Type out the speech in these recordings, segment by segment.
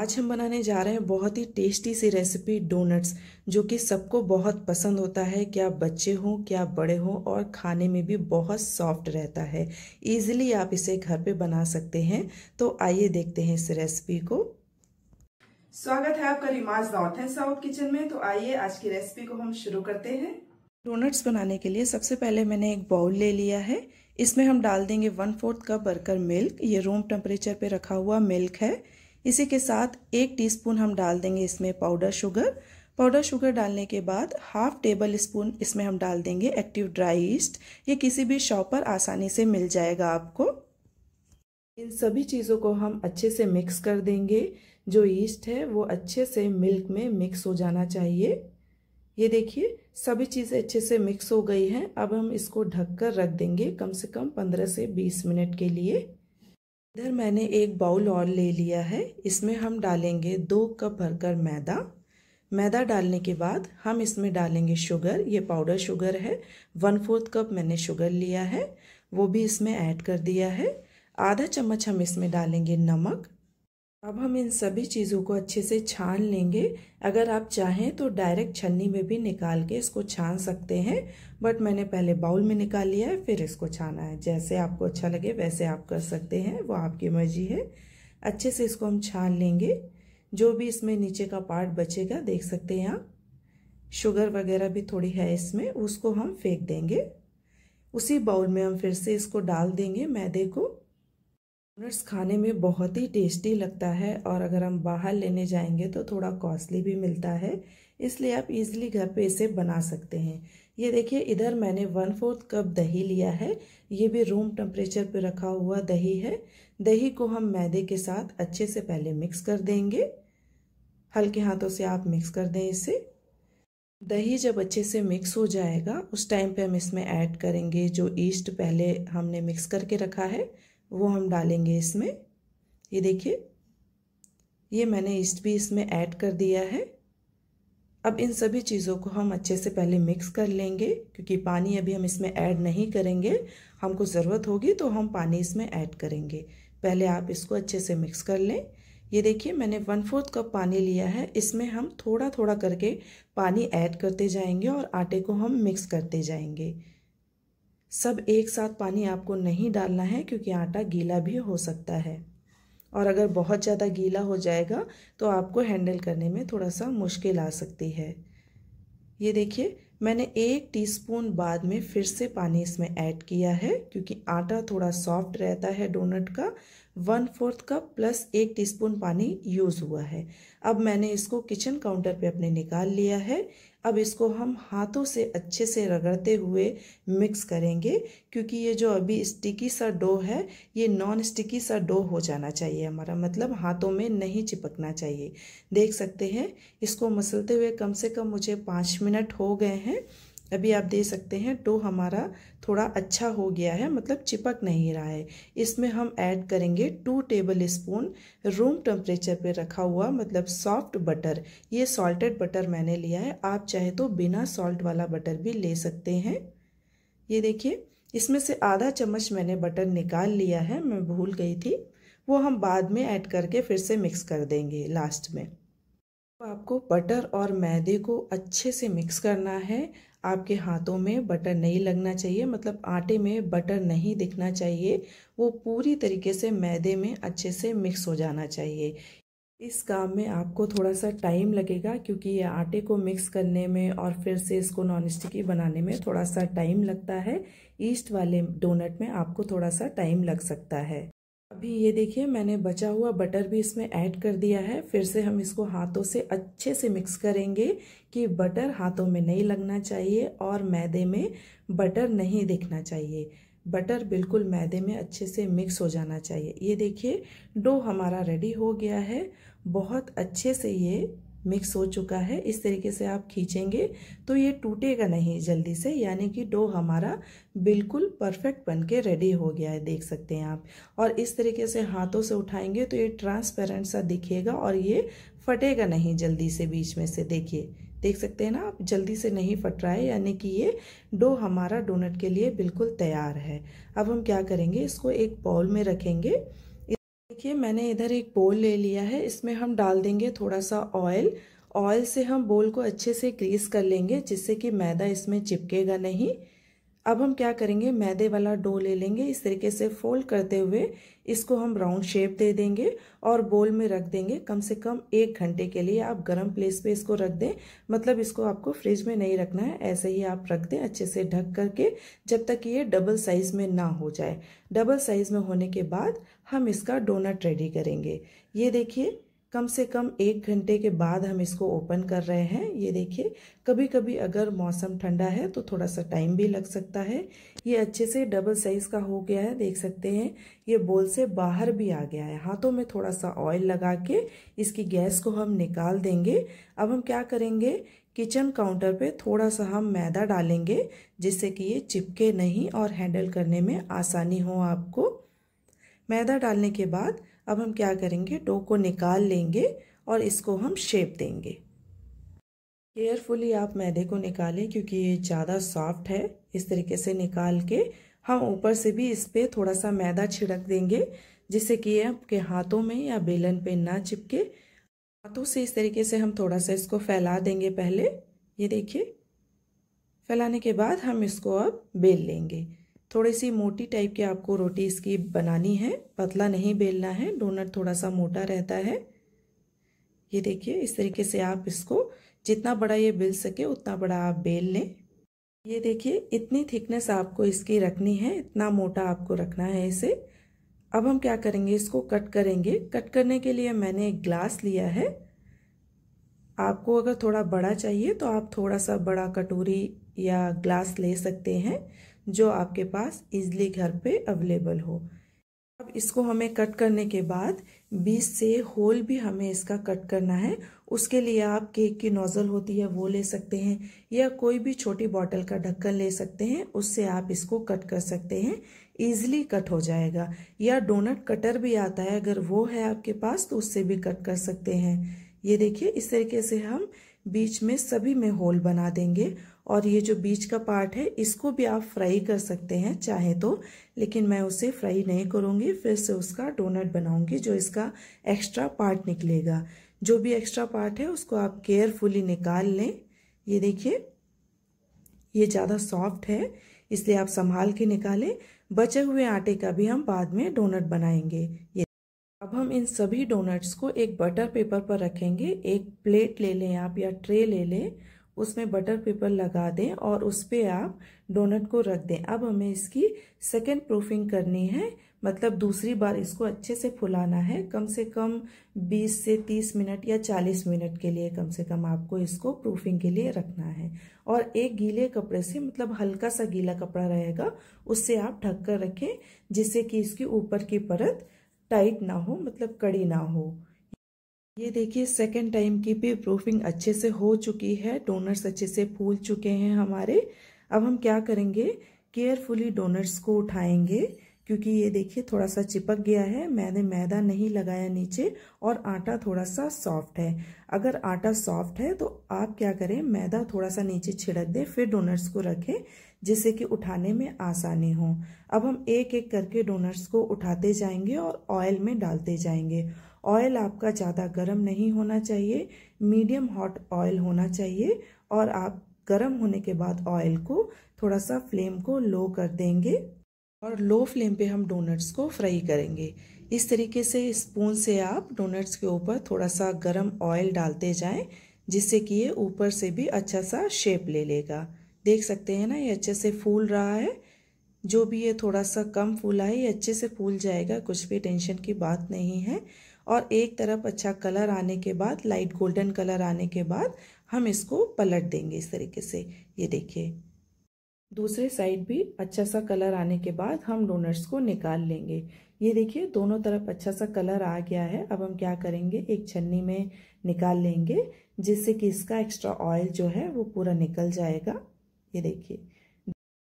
आज हम बनाने जा रहे हैं बहुत ही टेस्टी सी रेसिपी डोनट्स जो कि सबको बहुत पसंद होता है क्या बच्चे हों क्या बड़े हों और खाने में भी बहुत सॉफ्ट रहता है इजीली आप इसे घर पे बना सकते हैं तो आइए देखते हैं इस रेसिपी को स्वागत है आपका Rimaz north and south kitchen में तो आइए आज की रेसिपी को हम शुरू करते हैं डोनट्स बनाने के लिए सबसे पहले मैंने एक बाउल ले लिया है इसमें हम डाल देंगे वन फोर्थ कप बरकर मिल्क ये रूम टेम्परेचर पे रखा हुआ मिल्क है इसी के साथ एक टीस्पून हम डाल देंगे इसमें पाउडर शुगर पाउडर शुगर डालने के बाद हाफ टेबल स्पून इसमें हम डाल देंगे एक्टिव ड्राई ईस्ट ये किसी भी शॉप पर आसानी से मिल जाएगा आपको इन सभी चीज़ों को हम अच्छे से मिक्स कर देंगे जो ईस्ट है वो अच्छे से मिल्क में मिक्स हो जाना चाहिए ये देखिए सभी चीज़ें अच्छे से मिक्स हो गई हैं अब हम इसको ढककर रख देंगे कम से कम पंद्रह से बीस मिनट के लिए इधर मैंने एक बाउल और ले लिया है इसमें हम डालेंगे दो कप भरकर मैदा मैदा डालने के बाद हम इसमें डालेंगे शुगर ये पाउडर शुगर है वन फोर्थ कप मैंने शुगर लिया है वो भी इसमें ऐड कर दिया है आधा चम्मच हम इसमें डालेंगे नमक अब हम इन सभी चीज़ों को अच्छे से छान लेंगे अगर आप चाहें तो डायरेक्ट छन्नी में भी निकाल के इसको छान सकते हैं बट मैंने पहले बाउल में निकाल लिया है फिर इसको छाना है जैसे आपको अच्छा लगे वैसे आप कर सकते हैं वो आपकी मर्जी है अच्छे से इसको हम छान लेंगे जो भी इसमें नीचे का पार्ट बचेगा देख सकते हैं आप शुगर वगैरह भी थोड़ी है इसमें उसको हम फेंक देंगे उसी बाउल में हम फिर से इसको डाल देंगे मैदे को डोनट्स खाने में बहुत ही टेस्टी लगता है और अगर हम बाहर लेने जाएंगे तो थोड़ा कॉस्टली भी मिलता है इसलिए आप इजीली घर पे इसे बना सकते हैं ये देखिए इधर मैंने वन फोर्थ कप दही लिया है ये भी रूम टेम्परेचर पे रखा हुआ दही है दही को हम मैदे के साथ अच्छे से पहले मिक्स कर देंगे हल्के हाथों से आप मिक्स कर दें इसे दही जब अच्छे से मिक्स हो जाएगा उस टाइम पे हम इसमें ऐड करेंगे जो ईस्ट पहले हमने मिक्स करके रखा है वो हम डालेंगे इसमें ये देखिए ये मैंने ईस्ट भी इसमें ऐड कर दिया है अब इन सभी चीज़ों को हम अच्छे से पहले मिक्स कर लेंगे क्योंकि पानी अभी हम इसमें ऐड नहीं करेंगे हमको ज़रूरत होगी तो हम पानी इसमें ऐड करेंगे पहले आप इसको अच्छे से मिक्स कर लें ये देखिए मैंने वन फोर्थ कप पानी लिया है इसमें हम थोड़ा थोड़ा करके पानी ऐड करते जाएंगे और आटे को हम मिक्स करते जाएंगे सब एक साथ पानी आपको नहीं डालना है क्योंकि आटा गीला भी हो सकता है और अगर बहुत ज़्यादा गीला हो जाएगा तो आपको हैंडल करने में थोड़ा सा मुश्किल आ सकती है ये देखिए मैंने एक टीस्पून बाद में फिर से पानी इसमें ऐड किया है क्योंकि आटा थोड़ा सॉफ्ट रहता है डोनट का वन फोर्थ कप प्लस एक टीस्पून पानी यूज़ हुआ है अब मैंने इसको किचन काउंटर पे अपने निकाल लिया है अब इसको हम हाथों से अच्छे से रगड़ते हुए मिक्स करेंगे क्योंकि ये जो अभी स्टिकी सा डो है ये नॉन स्टिकी सा डो हो जाना चाहिए हमारा मतलब हाथों में नहीं चिपकना चाहिए देख सकते हैं इसको मसलते हुए कम से कम मुझे पाँच मिनट हो गए हैं अभी आप दे सकते हैं डो तो हमारा थोड़ा अच्छा हो गया है मतलब चिपक नहीं रहा है इसमें हम ऐड करेंगे two tablespoon room temperature पे रखा हुआ मतलब सॉफ्ट बटर ये सॉल्टेड बटर मैंने लिया है आप चाहे तो बिना सॉल्ट वाला बटर भी ले सकते हैं ये देखिए इसमें से आधा चम्मच मैंने बटर निकाल लिया है मैं भूल गई थी वो हम बाद में ऐड करके फिर से मिक्स कर देंगे लास्ट में आपको बटर और मैदे को अच्छे से मिक्स करना है आपके हाथों में बटर नहीं लगना चाहिए मतलब आटे में बटर नहीं दिखना चाहिए वो पूरी तरीके से मैदे में अच्छे से मिक्स हो जाना चाहिए इस काम में आपको थोड़ा सा टाइम लगेगा क्योंकि ये आटे को मिक्स करने में और फिर से इसको नॉन स्टिकी बनाने में थोड़ा सा टाइम लगता है ईस्ट वाले डोनट में आपको थोड़ा सा टाइम लग सकता है अभी ये देखिए मैंने बचा हुआ बटर भी इसमें ऐड कर दिया है फिर से हम इसको हाथों से अच्छे से मिक्स करेंगे कि बटर हाथों में नहीं लगना चाहिए और मैदे में बटर नहीं दिखना चाहिए बटर बिल्कुल मैदे में अच्छे से मिक्स हो जाना चाहिए ये देखिए डो हमारा रेडी हो गया है बहुत अच्छे से ये मिक्स हो चुका है इस तरीके से आप खींचेंगे तो ये टूटेगा नहीं जल्दी से यानी कि डो हमारा बिल्कुल परफेक्ट बन के रेडी हो गया है देख सकते हैं आप और इस तरीके से हाथों से उठाएंगे तो ये ट्रांसपेरेंट सा दिखेगा और ये फटेगा नहीं जल्दी से बीच में से देखिए देख सकते हैं ना आप जल्दी से नहीं फट रहा है यानी कि ये डो हमारा डोनट के लिए बिल्कुल तैयार है अब हम क्या करेंगे इसको एक बाउल में रखेंगे देखिए मैंने इधर एक बोल ले लिया है इसमें हम डाल देंगे थोड़ा सा ऑयल ऑयल से हम बोल को अच्छे से ग्रीस कर लेंगे जिससे कि मैदा इसमें चिपकेगा नहीं अब हम क्या करेंगे मैदे वाला डो ले लेंगे इस तरीके से फोल्ड करते हुए इसको हम राउंड शेप दे देंगे और बोल में रख देंगे कम से कम एक घंटे के लिए आप गर्म प्लेस पे इसको रख दें मतलब इसको आपको फ्रिज में नहीं रखना है ऐसे ही आप रख दें अच्छे से ढक करके जब तक ये डबल साइज़ में ना हो जाए डबल साइज़ में होने के बाद हम इसका डोनट रेडी करेंगे ये देखिए कम से कम एक घंटे के बाद हम इसको ओपन कर रहे हैं ये देखिए कभी कभी अगर मौसम ठंडा है तो थोड़ा सा टाइम भी लग सकता है ये अच्छे से डबल साइज़ का हो गया है देख सकते हैं ये बोल से बाहर भी आ गया है हाथों में थोड़ा सा ऑयल लगा के इसकी गैस को हम निकाल देंगे अब हम क्या करेंगे किचन काउंटर पे थोड़ा सा हम मैदा डालेंगे जिससे कि ये चिपके नहीं और हैंडल करने में आसानी हो आपको मैदा डालने के बाद अब हम क्या करेंगे डो को निकाल लेंगे और इसको हम शेप देंगे केयरफुली आप मैदे को निकालें क्योंकि ये ज़्यादा सॉफ्ट है इस तरीके से निकाल के हम ऊपर से भी इस पर थोड़ा सा मैदा छिड़क देंगे जिससे कि ये आपके हाथों में या बेलन पे ना चिपके हाथों से इस तरीके से हम थोड़ा सा इसको फैला देंगे पहले ये देखिए फैलाने के बाद हम इसको अब बेल लेंगे थोड़ी सी मोटी टाइप की आपको रोटी इसकी बनानी है पतला नहीं बेलना है डोनट थोड़ा सा मोटा रहता है ये देखिए इस तरीके से आप इसको जितना बड़ा ये बेल सके उतना बड़ा आप बेल लें ये देखिए इतनी थिकनेस आपको इसकी रखनी है इतना मोटा आपको रखना है इसे अब हम क्या करेंगे इसको कट करेंगे कट करने के लिए मैंने एक ग्लास लिया है आपको अगर थोड़ा बड़ा चाहिए तो आप थोड़ा सा बड़ा कटोरी या ग्लास ले सकते हैं जो आपके पास इजली घर पे अवेलेबल हो अब इसको हमें कट करने के बाद बीच से होल भी हमें इसका कट करना है उसके लिए आप केक की नोज़ल होती है वो ले सकते हैं या कोई भी छोटी बॉटल का ढक्कन ले सकते हैं उससे आप इसको कट कर सकते हैं ईजिली कट हो जाएगा या डोनट कटर भी आता है अगर वो है आपके पास तो उससे भी कट कर सकते हैं ये देखिए इस तरीके से हम बीच में सभी में होल बना देंगे और ये जो बीच का पार्ट है इसको भी आप फ्राई कर सकते हैं चाहे तो लेकिन मैं उसे फ्राई नहीं करूँगी फिर से उसका डोनट बनाऊँगी जो इसका एक्स्ट्रा पार्ट निकलेगा जो भी एक्स्ट्रा पार्ट है उसको आप केयरफुली निकाल लें ये देखिए ये ज़्यादा सॉफ्ट है इसलिए आप संभाल के निकालें बचे हुए आटे का भी हम बाद में डोनट बनाएंगे ये अब हम इन सभी डोनट्स को एक बटर पेपर पर रखेंगे एक प्लेट ले लें आप या ट्रे ले लें उसमें बटर पेपर लगा दें और उस पर आप डोनट को रख दें अब हमें इसकी सेकेंड प्रूफिंग करनी है मतलब दूसरी बार इसको अच्छे से फुलाना है कम से कम 20 से 30 मिनट या 40 मिनट के लिए कम से कम आपको इसको प्रूफिंग के लिए रखना है और एक गीले कपड़े से मतलब हल्का सा गीला कपड़ा रहेगा उससे आप ढक कर रखें जिससे कि इसकी ऊपर की परत टाइट ना हो मतलब कड़ी ना हो ये देखिए सेकेंड टाइम की भी प्रूफिंग अच्छे से हो चुकी है डोनर्स अच्छे से फूल चुके हैं हमारे अब हम क्या करेंगे केयरफुली डोनर्स को उठाएंगे क्योंकि ये देखिए थोड़ा सा चिपक गया है मैंने मैदा नहीं लगाया नीचे और आटा थोड़ा सा सॉफ्ट है अगर आटा सॉफ्ट है तो आप क्या करें मैदा थोड़ा सा नीचे छिड़क दें फिर डोनट्स को रखें जिससे कि उठाने में आसानी हो अब हम एक एक करके डोनट्स को उठाते जाएंगे और ऑयल में डालते जाएंगे ऑयल आपका ज़्यादा गर्म नहीं होना चाहिए मीडियम हॉट ऑयल होना चाहिए और आप गर्म होने के बाद ऑयल को थोड़ा सा फ्लेम को लो कर देंगे और लो फ्लेम पे हम डोनट्स को फ्राई करेंगे इस तरीके से स्पून से आप डोनट्स के ऊपर थोड़ा सा गर्म ऑयल डालते जाएं जिससे कि ये ऊपर से भी अच्छा सा शेप ले लेगा देख सकते हैं ना ये अच्छे से फूल रहा है जो भी ये थोड़ा सा कम फूला है ये अच्छे से फूल जाएगा कुछ भी टेंशन की बात नहीं है और एक तरफ अच्छा कलर आने के बाद लाइट गोल्डन कलर आने के बाद हम इसको पलट देंगे इस तरीके से ये देखिए दूसरे साइड भी अच्छा सा कलर आने के बाद हम डोनट्स को निकाल लेंगे ये देखिए दोनों तरफ अच्छा सा कलर आ गया है अब हम क्या करेंगे एक छन्नी में निकाल लेंगे जिससे कि इसका एक्स्ट्रा ऑयल जो है वो पूरा निकल जाएगा ये देखिए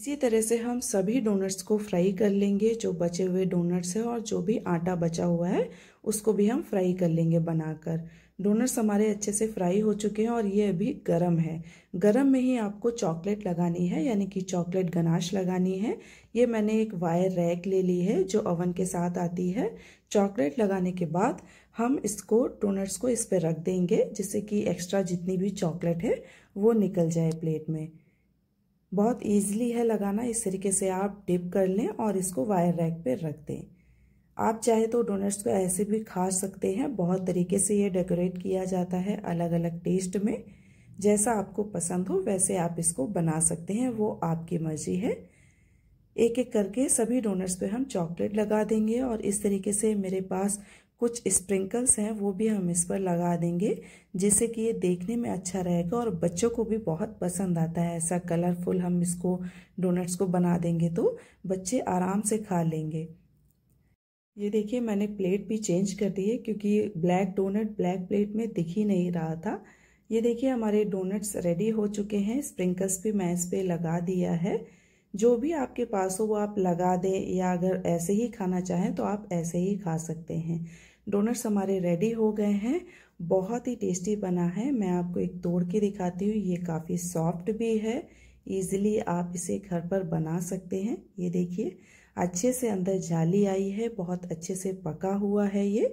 इसी तरह से हम सभी डोनट्स को फ्राई कर लेंगे जो बचे हुए डोनट्स हैं और जो भी आटा बचा हुआ है उसको भी हम फ्राई कर लेंगे बनाकर डोनट्स हमारे अच्छे से फ्राई हो चुके हैं और ये अभी गरम है गरम में ही आपको चॉकलेट लगानी है यानी कि चॉकलेट गनाश लगानी है ये मैंने एक वायर रैक ले ली है जो ओवन के साथ आती है चॉकलेट लगाने के बाद हम इसको डोनट्स को इस पर रख देंगे जिससे कि एक्स्ट्रा जितनी भी चॉकलेट है वो निकल जाए प्लेट में बहुत ईजिली है लगाना इस तरीके से आप डिप कर लें और इसको वायर रैक पर रख दें आप चाहे तो डोनट्स को ऐसे भी खा सकते हैं बहुत तरीके से ये डेकोरेट किया जाता है अलग अलग टेस्ट में जैसा आपको पसंद हो वैसे आप इसको बना सकते हैं वो आपकी मर्जी है एक एक करके सभी डोनट्स पे हम चॉकलेट लगा देंगे और इस तरीके से मेरे पास कुछ स्प्रिंकल्स हैं वो भी हम इस पर लगा देंगे जिससे कि ये देखने में अच्छा रहेगा और बच्चों को भी बहुत पसंद आता है ऐसा कलरफुल हम इसको डोनट्स को बना देंगे तो बच्चे आराम से खा लेंगे ये देखिए मैंने प्लेट भी चेंज कर दी है क्योंकि ब्लैक डोनट ब्लैक प्लेट में दिख ही नहीं रहा था ये देखिए हमारे डोनट्स रेडी हो चुके हैं स्प्रिंकल्स भी मैं इस पर लगा दिया है जो भी आपके पास हो वो आप लगा दें या अगर ऐसे ही खाना चाहें तो आप ऐसे ही खा सकते हैं डोनट्स हमारे रेडी हो गए हैं बहुत ही टेस्टी बना है मैं आपको एक तोड़ के दिखाती हूँ ये काफ़ी सॉफ्ट भी है ईज़िली आप इसे घर पर बना सकते हैं ये देखिए अच्छे से अंदर जाली आई है बहुत अच्छे से पका हुआ है ये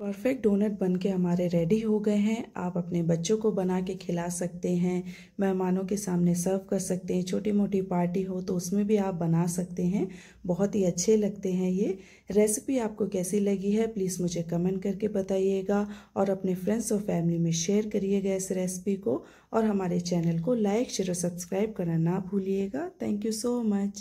परफेक्ट डोनट बन के हमारे रेडी हो गए हैं आप अपने बच्चों को बना के खिला सकते हैं मेहमानों के सामने सर्व कर सकते हैं छोटी मोटी पार्टी हो तो उसमें भी आप बना सकते हैं बहुत ही अच्छे लगते हैं ये रेसिपी आपको कैसी लगी है प्लीज़ मुझे कमेंट करके बताइएगा और अपने फ्रेंड्स और फैमिली में शेयर करिएगा इस रेसिपी को और हमारे चैनल को लाइक शेयर और सब्सक्राइब करना ना भूलिएगा थैंक यू सो मच